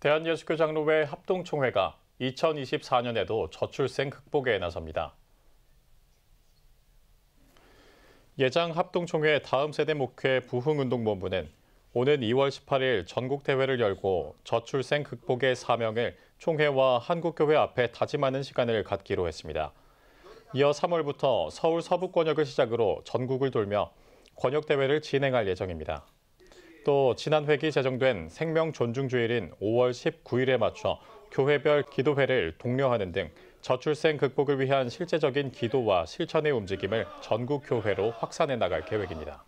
대한예수교 장로회 합동총회가 2024년에도 저출생 극복에 나섭니다. 예장 합동총회 다음 세대 목회 부흥운동본부는 오는 2월 18일 전국대회를 열고 저출생 극복의 사명을 총회와 한국교회 앞에 다짐하는 시간을 갖기로 했습니다. 이어 3월부터 서울 서부 권역을 시작으로 전국을 돌며 권역대회를 진행할 예정입니다. 또 지난 회기 제정된 생명 존중주일인 5월 19일에 맞춰 교회별 기도회를 독려하는 등 저출생 극복을 위한 실제적인 기도와 실천의 움직임을 전국 교회로 확산해 나갈 계획입니다.